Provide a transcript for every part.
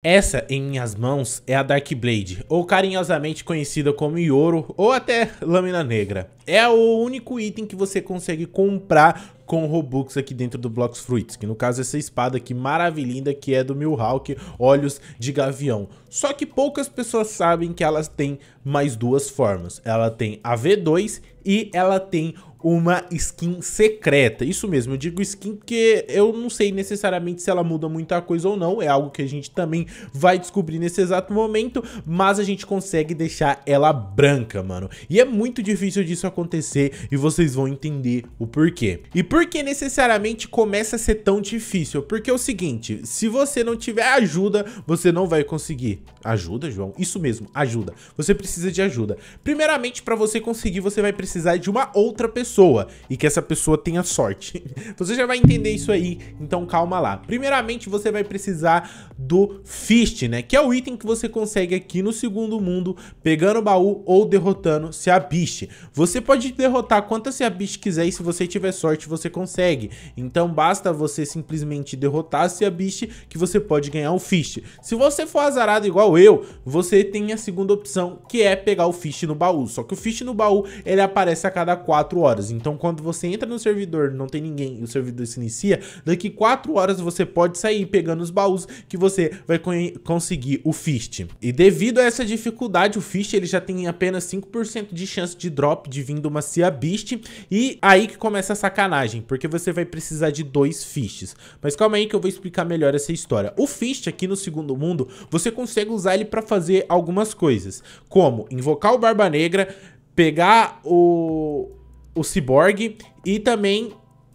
Essa em minhas mãos é a Dark Blade, ou carinhosamente conhecida como Yoro, ou até Lâmina Negra. É o único item que você consegue comprar com Robux aqui dentro do Blox Fruits, que no caso é essa espada aqui maravilhinda que é do Milhawk, Olhos de Gavião. Só que poucas pessoas sabem que elas têm mais duas formas. Ela tem a V2 e ela tem uma skin secreta. Isso mesmo, eu digo skin porque eu não sei necessariamente se ela muda muita coisa ou não, é algo que a gente também vai descobrir nesse exato momento, mas a gente consegue deixar ela branca, mano. E é muito difícil disso acontecer e vocês vão entender o porquê. E por que necessariamente começa a ser tão difícil? Porque é o seguinte, se você não tiver ajuda, você não vai conseguir. Ajuda, João? Isso mesmo, ajuda. Você precisa de ajuda. Primeiramente, para você conseguir, você vai precisar de uma outra pessoa pessoa e que essa pessoa tenha sorte. Então, você já vai entender isso aí, então calma lá. Primeiramente, você vai precisar do Fist, né? Que é o item que você consegue aqui no segundo mundo, pegando o baú ou derrotando Seabish. Você pode derrotar quantas Seabish quiser e se você tiver sorte, você consegue. Então basta você simplesmente derrotar Seabish que você pode ganhar o Fist. Se você for azarado igual eu, você tem a segunda opção, que é pegar o Fist no baú. Só que o Fist no baú, ele aparece a cada 4 horas horas. Então, quando você entra no servidor, não tem ninguém e o servidor se inicia, daqui 4 horas você pode sair pegando os baús que você vai conseguir o Fist. E devido a essa dificuldade, o Fist ele já tem apenas 5% de chance de drop de vindo uma siabiste Beast. E aí que começa a sacanagem, porque você vai precisar de dois Fists. Mas calma aí que eu vou explicar melhor essa história. O Fist aqui no segundo mundo, você consegue usar ele para fazer algumas coisas, como invocar o Barba Negra, pegar o, o Cyborg e também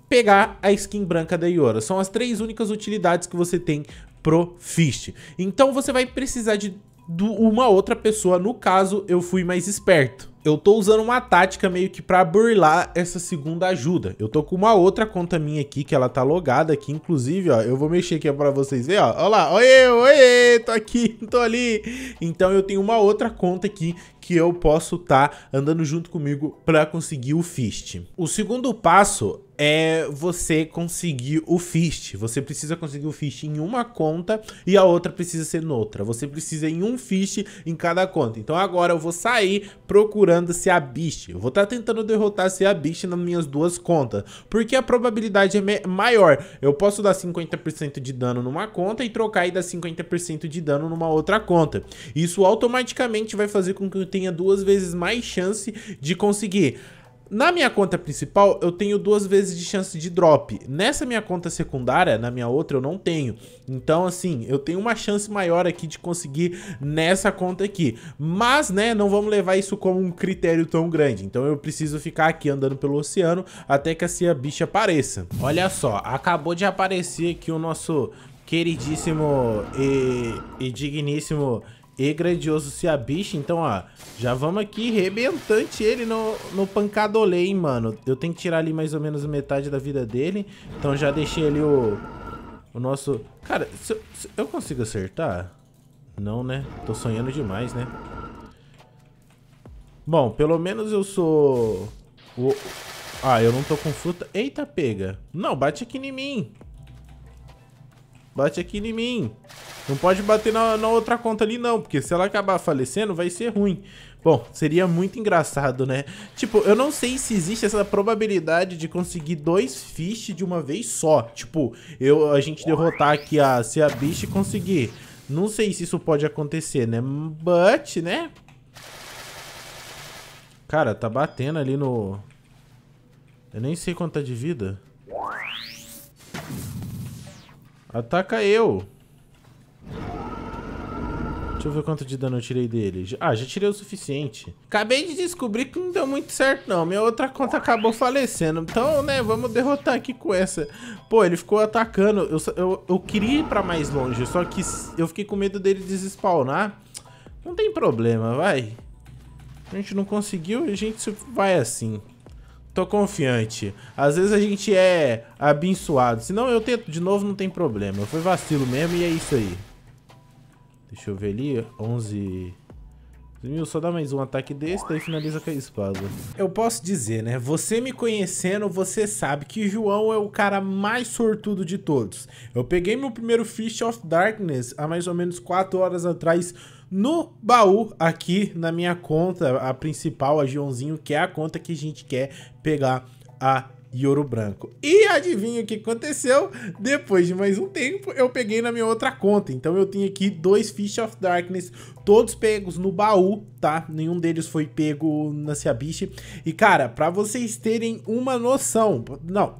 pegar a skin branca da Iora. São as três únicas utilidades que você tem pro Fist. Então você vai precisar de uma outra pessoa, no caso eu fui mais esperto. Eu tô usando uma tática meio que pra burlar essa segunda ajuda. Eu tô com uma outra conta minha aqui, que ela tá logada aqui, inclusive, ó, eu vou mexer aqui pra vocês verem, ó, ó lá, oi oi, tô aqui, tô ali. Então eu tenho uma outra conta aqui que eu posso estar tá andando junto comigo para conseguir o Fist. O segundo passo é você conseguir o Fist. Você precisa conseguir o Fist em uma conta e a outra precisa ser noutra. Você precisa em um Fist em cada conta. Então agora eu vou sair procurando se a Beast. Eu vou estar tá tentando derrotar se a Beast nas minhas duas contas. Porque a probabilidade é maior. Eu posso dar 50% de dano numa conta e trocar e dar 50% de dano numa outra conta. Isso automaticamente vai fazer com que tenha duas vezes mais chance de conseguir. Na minha conta principal, eu tenho duas vezes de chance de drop. Nessa minha conta secundária, na minha outra, eu não tenho. Então, assim, eu tenho uma chance maior aqui de conseguir nessa conta aqui. Mas, né, não vamos levar isso como um critério tão grande. Então eu preciso ficar aqui andando pelo oceano até que essa bicha apareça. Olha só, acabou de aparecer aqui o nosso queridíssimo e, e digníssimo e grandioso se a bicha. Então, ó, já vamos aqui rebentante ele no, no pancadolê, hein, mano. Eu tenho que tirar ali mais ou menos metade da vida dele. Então já deixei ali o, o nosso... Cara, se eu, se eu consigo acertar? Não, né? Tô sonhando demais, né? Bom, pelo menos eu sou... O... Ah, eu não tô com fruta. Eita, pega. Não, bate aqui em mim. Bate aqui em mim. Não pode bater na, na, outra conta ali, não. Porque se ela acabar falecendo, vai ser ruim. Bom, seria muito engraçado, né? Tipo, eu não sei se existe essa probabilidade de conseguir dois fish de uma vez só. Tipo, eu, a gente derrotar aqui a, se a bicha conseguir. Não sei se isso pode acontecer, né? But, né? Cara, tá batendo ali no... Eu nem sei quanto tá de vida. Ataca eu. Deixa eu ver quanto de dano eu tirei dele. Ah, já tirei o suficiente. Acabei de descobrir que não deu muito certo, não. Minha outra conta acabou falecendo. Então, né, vamos derrotar aqui com essa. Pô, ele ficou atacando. Eu, eu, eu queria ir pra mais longe, só que eu fiquei com medo dele desespawnar. Não tem problema, vai. A gente não conseguiu, a gente vai assim. Tô confiante. Às vezes a gente é abençoado. Se não, eu tento de novo, não tem problema. Eu fui vacilo mesmo e é isso aí. Deixa eu ver ali. 11... Mil, só dá mais um ataque desse, daí finaliza com a espada. Eu posso dizer, né? Você me conhecendo, você sabe que João é o cara mais sortudo de todos. Eu peguei meu primeiro Fish of Darkness há mais ou menos 4 horas atrás no baú aqui na minha conta, a principal, a Joãozinho, que é a conta que a gente quer pegar a e ouro branco. E adivinha o que aconteceu? Depois de mais um tempo, eu peguei na minha outra conta. Então eu tenho aqui dois Fish of Darkness, todos pegos no baú, tá? Nenhum deles foi pego na siabiche E cara, para vocês terem uma noção, não,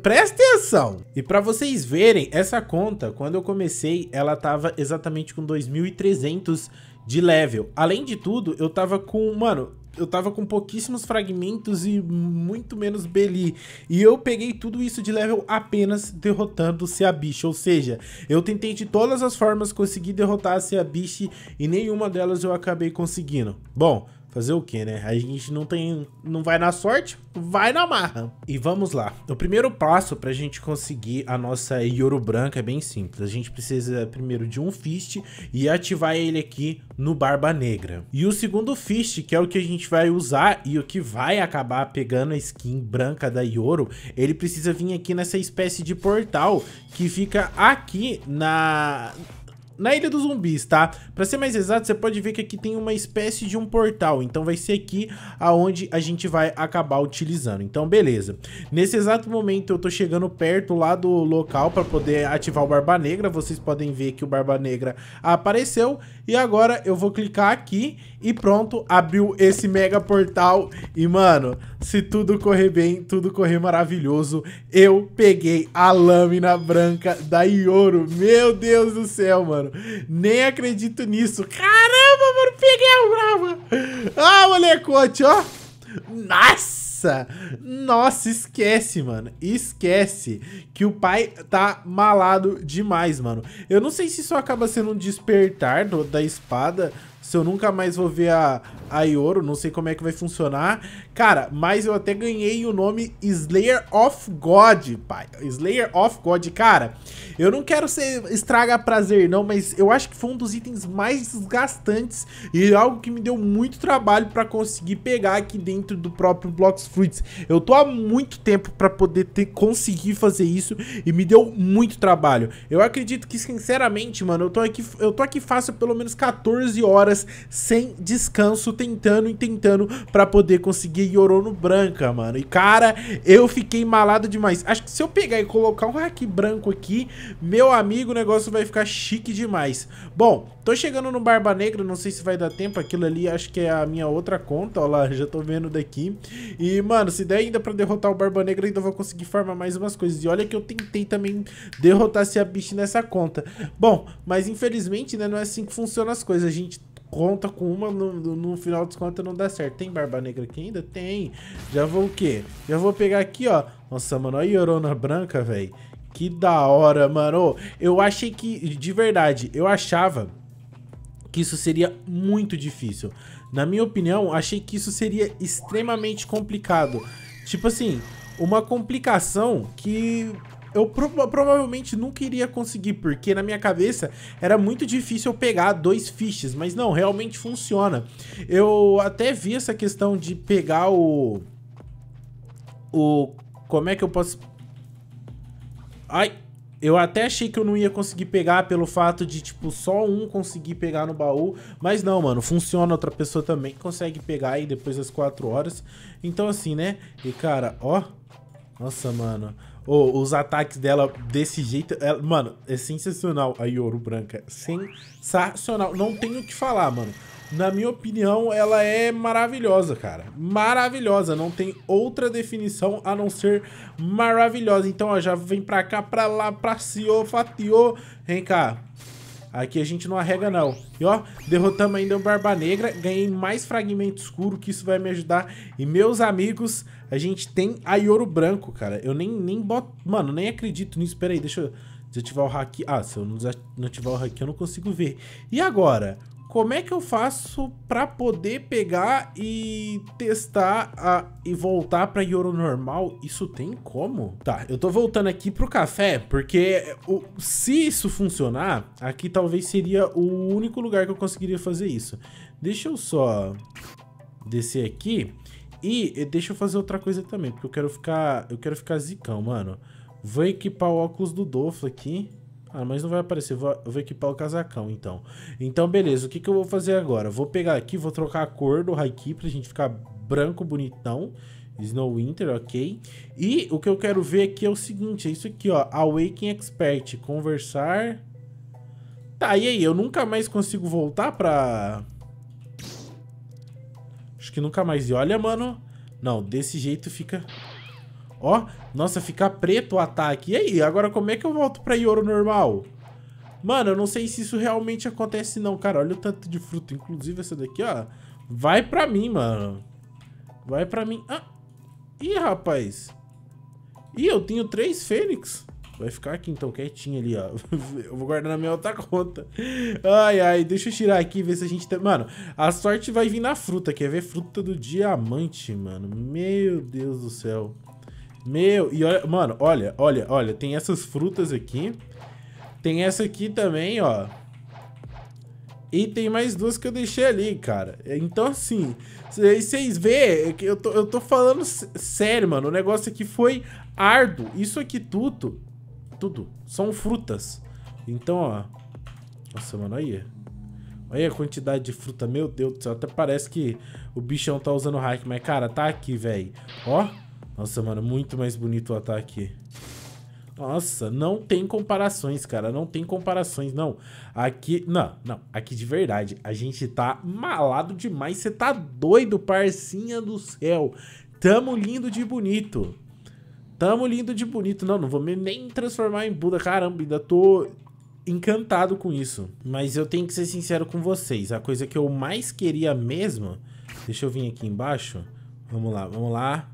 presta atenção. E para vocês verem, essa conta, quando eu comecei, ela tava exatamente com 2300 de level. Além de tudo, eu tava com, mano, eu tava com pouquíssimos fragmentos e muito menos Beli. E eu peguei tudo isso de level apenas derrotando o Seabish. Ou seja, eu tentei de todas as formas conseguir derrotar a Seabish e nenhuma delas eu acabei conseguindo. Bom, Fazer o quê, né? A gente não tem, não vai na sorte, vai na marra. E vamos lá. O primeiro passo para a gente conseguir a nossa Yoro branca é bem simples. A gente precisa primeiro de um Fist e ativar ele aqui no Barba Negra. E o segundo Fist, que é o que a gente vai usar e o que vai acabar pegando a skin branca da Yoro, ele precisa vir aqui nessa espécie de portal que fica aqui na na Ilha dos Zumbis, tá? Pra ser mais exato, você pode ver que aqui tem uma espécie de um portal, então vai ser aqui aonde a gente vai acabar utilizando. Então, beleza. Nesse exato momento eu tô chegando perto lá do local pra poder ativar o Barba Negra, vocês podem ver que o Barba Negra apareceu, e agora eu vou clicar aqui e pronto, abriu esse mega portal e, mano se tudo correr bem, tudo correr maravilhoso, eu peguei a lâmina branca da Ioro. Meu Deus do céu, mano. Nem acredito nisso. Caramba, mano, peguei a brava. Ah, molecote, ó. Nossa! Nossa, esquece, mano. Esquece que o pai tá malado demais, mano. Eu não sei se isso acaba sendo um despertar do, da espada se eu nunca mais vou ver a, a Ioro, não sei como é que vai funcionar. Cara, mas eu até ganhei o nome Slayer of God, pai. Slayer of God, cara, eu não quero ser estraga prazer não, mas eu acho que foi um dos itens mais desgastantes e algo que me deu muito trabalho para conseguir pegar aqui dentro do próprio Blocks Fruits. Eu tô há muito tempo para poder ter conseguir fazer isso e me deu muito trabalho. Eu acredito que sinceramente, mano, eu tô aqui eu tô aqui fácil pelo menos 14 horas sem descanso, tentando e tentando para poder conseguir Yorono branca, mano. E cara, eu fiquei malado demais. Acho que se eu pegar e colocar um hack branco aqui, meu amigo, o negócio vai ficar chique demais. Bom, Tô chegando no Barba Negra, não sei se vai dar tempo. Aquilo ali acho que é a minha outra conta, ó lá, já tô vendo daqui. E, mano, se der ainda pra derrotar o Barba Negra, ainda vou conseguir farmar mais umas coisas. E olha que eu tentei também derrotar esse bicho nessa conta. Bom, mas infelizmente, né, não é assim que funcionam as coisas. A gente conta com uma, no, no final dos contas não dá certo. Tem Barba Negra aqui ainda? Tem. Já vou o quê? Já vou pegar aqui, ó. Nossa, mano, olha a Yorona Branca, velho. Que da hora, mano. Eu achei que, de verdade, eu achava que isso seria muito difícil. Na minha opinião, achei que isso seria extremamente complicado. Tipo assim, uma complicação que eu pro provavelmente nunca iria conseguir, porque na minha cabeça era muito difícil eu pegar dois fiches, mas não, realmente funciona. Eu até vi essa questão de pegar o... O... Como é que eu posso... Ai, eu até achei que eu não ia conseguir pegar pelo fato de, tipo, só um conseguir pegar no baú. Mas não, mano, funciona. Outra pessoa também consegue pegar aí depois das quatro horas. Então, assim, né? E, cara, ó... Nossa, mano... Oh, os ataques dela desse jeito. Ela, é, mano, é sensacional a Yoru Branca. Sensacional. Não tenho o que falar, mano. Na minha opinião, ela é maravilhosa, cara. Maravilhosa. Não tem outra definição a não ser maravilhosa. Então, ó, já vem pra cá, pra lá, pra ô, fatiô, Vem cá. Aqui a gente não arrega, não. E ó, derrotamos ainda o Barba Negra. Ganhei mais fragmento escuro, que isso vai me ajudar. E meus amigos, a gente tem a Ioro Branco, cara. Eu nem, nem boto... Mano, nem acredito nisso. Pera aí, deixa eu desativar o hack. Ah, se eu não, não ativar o hack, eu não consigo ver. E agora? como é que eu faço para poder pegar e testar a, e voltar para Yoro normal? Isso tem como? Tá, eu tô voltando aqui pro café, porque o, se isso funcionar, aqui talvez seria o único lugar que eu conseguiria fazer isso. Deixa eu só descer aqui e deixa eu fazer outra coisa também, porque eu quero ficar, eu quero ficar zicão, mano. Vou equipar o óculos do dofo aqui. Ah, mas não vai aparecer. Vou, vou equipar o casacão, então. Então, beleza. O que, que eu vou fazer agora? Vou pegar aqui, vou trocar a cor do Haiki pra gente ficar branco bonitão. Snow Winter, ok? E o que eu quero ver aqui é o seguinte, é isso aqui, ó. Awaken Expert, conversar... Tá, e aí? Eu nunca mais consigo voltar pra... Acho que nunca mais. E olha, mano... Não, desse jeito fica... Ó, nossa, fica preto o ataque. E aí, agora como é que eu volto pra ouro normal? Mano, eu não sei se isso realmente acontece não, cara. Olha o tanto de fruta. Inclusive essa daqui, ó. Vai pra mim, mano. Vai pra mim. Ah. Ih, rapaz. Ih, eu tenho três fênix. Vai ficar aqui então, quietinho ali, ó. eu vou guardar na minha outra conta. Ai, ai, deixa eu tirar aqui e ver se a gente tem... Mano, a sorte vai vir na fruta. Quer ver? Fruta do diamante, mano. Meu Deus do céu. Meu, e olha, mano, olha, olha, olha, tem essas frutas aqui. Tem essa aqui também, ó. E tem mais duas que eu deixei ali, cara. Então, assim, vocês veem, que eu tô, eu tô falando sério, mano. O negócio aqui foi árduo. Isso aqui tudo, tudo, são frutas. Então, ó. Nossa, mano, aí. Olha a quantidade de fruta, meu Deus do céu. Até parece que o bichão tá usando hack, mas, cara, tá aqui, velho. Ó. Nossa, mano, muito mais bonito o ataque. Nossa, não tem comparações, cara. Não tem comparações, não. Aqui, não, não. Aqui de verdade, a gente tá malado demais. Você tá doido, parcinha do céu. Tamo lindo de bonito. Tamo lindo de bonito. Não, não vou nem transformar em Buda. Caramba, ainda tô encantado com isso. Mas eu tenho que ser sincero com vocês. A coisa que eu mais queria mesmo... Deixa eu vir aqui embaixo. Vamos lá, vamos lá.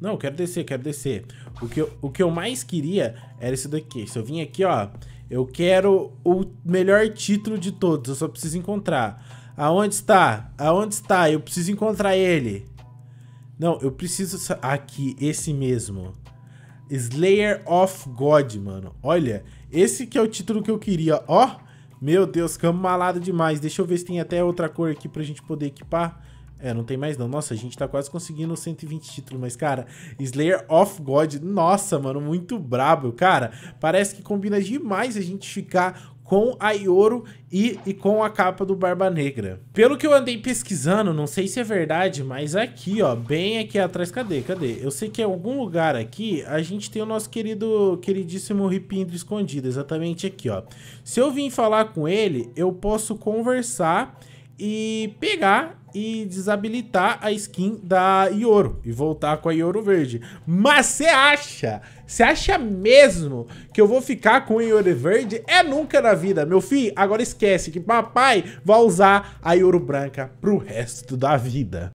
Não, eu quero descer, quero descer. O que, eu, o que eu mais queria era esse daqui. Se eu vim aqui, ó, eu quero o melhor título de todos, eu só preciso encontrar. Aonde está? Aonde está? Eu preciso encontrar ele. Não, eu preciso... Aqui, esse mesmo. Slayer of God, mano. Olha, esse que é o título que eu queria, ó. Meu Deus, cama malado demais. Deixa eu ver se tem até outra cor aqui pra gente poder equipar. É, não tem mais não. Nossa, a gente tá quase conseguindo 120 títulos, mas, cara, Slayer of God, nossa, mano, muito brabo, cara. Parece que combina demais a gente ficar com a Ioro e, e com a capa do Barba Negra. Pelo que eu andei pesquisando, não sei se é verdade, mas aqui, ó, bem aqui atrás, cadê, cadê? Eu sei que em algum lugar aqui, a gente tem o nosso querido, queridíssimo Ripindro escondido, exatamente aqui, ó. Se eu vim falar com ele, eu posso conversar e pegar e desabilitar a skin da Ioro e voltar com a Ioro verde. Mas você acha? Você acha mesmo que eu vou ficar com a Ioro verde? É nunca na vida, meu filho. Agora esquece que papai vai usar a Ioro branca pro resto da vida.